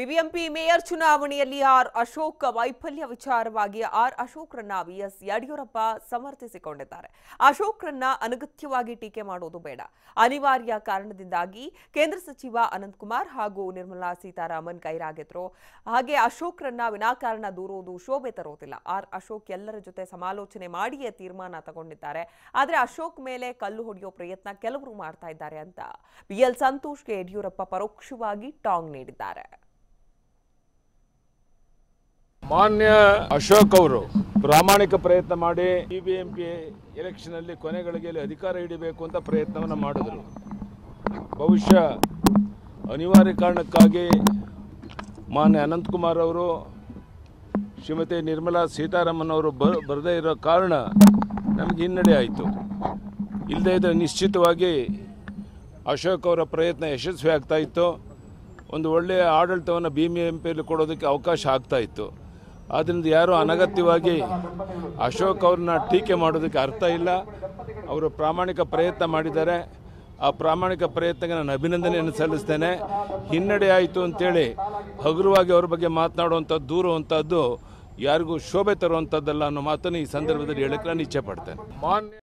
BBMP mayor ಚುನಾವಣೆಯಲ್ಲಿ R Ashok ವೈಫಲ್ಯ ವಿಚಾರವಾಗಿ ಆರ್ ಅಶೋಕ್ರನ್ನ ಬಿಎಸ್ ಯಡಿಯೂರಪ್ಪ ಸಮರ್ಥಿಸಿಕೊಂಡಿದ್ದಾರೆ ಅಶೋಕ್ರನ್ನ ಅನಗತ್ಯವಾಗಿ ಟೀಕೆ ಮಾಡೋದು ಬೇಡ ಅನಿವಾರ್ಯ ಕಾರಣದಿಂದಾಗಿ ಕೇಂದ್ರ ಸಚಿವ ಅನಂತಕುಮಾರ್ ಹಾಗೂ ನಿರ್ಮಲಾ ಸೀತಾರಾಮನ್ ಕೈರಾಗಿದ್ರು ಹಾಗೆ ಅಶೋಕ್ರನ್ನ ವಿನಾಕಾರಣ ದೂರುವುದು ಶೋಭೆ ತರುವುದಿಲ್ಲ ಆರ್ ಅಶೋಕ್ ಎಲ್ಲರ ಜೊತೆ ಸಮಾಲೋಚನೆ ಮಾಡಿಯೇ ತೀರ್ಮಾನ ತಗೊಂಡಿದ್ದಾರೆ ಆದರೆ ಅಶೋಕ್ ಮೇಲೆ ಕಲ್ಲು ಹೊಡೆಯುವ ಪ್ರಯತ್ನ ಕೆಲವರು ಮಾಡ್ತಾ ಇದ್ದಾರೆ ಅಂತ ಬಿಎಲ್ ಸಂತೋಷ್ಗೆ ಯಡಿಯೂರಪ್ಪ ಪರೋಕ್ಷವಾಗಿ ಟಾಂಗ್ ನೀಡಿದ್ದಾರೆ ಮಾನ್ಯ ಅಶೋಕ್ ಅವರು ಪ್ರಾಮಾಣಿಕ ಪ್ರಯತ್ನ ಮಾಡಿ ಬಿ ಬಿ ಎಲೆಕ್ಷನ್ ಅಲ್ಲಿ ಕೊನೆಗಳಿಗೆಯಲ್ಲಿ ಅಧಿಕಾರ ಹಿಡಿಬೇಕು ಅಂತ ಪ್ರಯತ್ನವನ್ನು ಮಾಡಿದರು ಬಹುಶಃ ಅನಿವಾರ್ಯ ಕಾರಣಕ್ಕಾಗಿ ಮಾನ್ಯ ಅನಂತಕುಮಾರ್ ಅವರು ಶ್ರೀಮತಿ ನಿರ್ಮಲಾ ಸೀತಾರಾಮನ್ ಅವರು ಬ ಬರದೇ ಇರೋ ಕಾರಣ ನಮಗೆ ಹಿನ್ನಡೆ ಆಯಿತು ಇಲ್ಲದೇ ಇದ್ದರೆ ನಿಶ್ಚಿತವಾಗಿ ಅಶೋಕ್ ಅವರ ಪ್ರಯತ್ನ ಯಶಸ್ವಿ ಆಗ್ತಾ ಇತ್ತು ಒಂದು ಒಳ್ಳೆಯ ಆಡಳಿತವನ್ನು ಬಿ ಎಂ ಪಿಯಲ್ಲಿ ಕೊಡೋದಕ್ಕೆ ಅವಕಾಶ ಆಗ್ತಾ ಇತ್ತು ಆದ್ದರಿಂದ ಯಾರೂ ಅನಗತ್ಯವಾಗಿ ಅಶೋಕ್ ಅವ್ರನ್ನ ಟೀಕೆ ಮಾಡೋದಕ್ಕೆ ಅರ್ಥ ಇಲ್ಲ ಅವರು ಪ್ರಾಮಾಣಿಕ ಪ್ರಯತ್ನ ಮಾಡಿದ್ದಾರೆ ಆ ಪ್ರಾಮಾಣಿಕ ಪ್ರಯತ್ನಕ್ಕೆ ನಾನು ಅಭಿನಂದನೆಯನ್ನು ಸಲ್ಲಿಸ್ತೇನೆ ಹಿನ್ನಡೆ ಆಯಿತು ಅಂತೇಳಿ ಹಗುರವಾಗಿ ಅವ್ರ ಬಗ್ಗೆ ಮಾತನಾಡುವಂಥದ್ದು ದೂರುವಂಥದ್ದು ಯಾರಿಗೂ ಶೋಭೆ ತರುವಂಥದ್ದಲ್ಲ ಅನ್ನೋ ಮಾತನ್ನು ಈ ಸಂದರ್ಭದಲ್ಲಿ ಹೇಳಕ್ಕೆ ನಾನು ಇಚ್ಛೆ ಪಡ್ತೇನೆ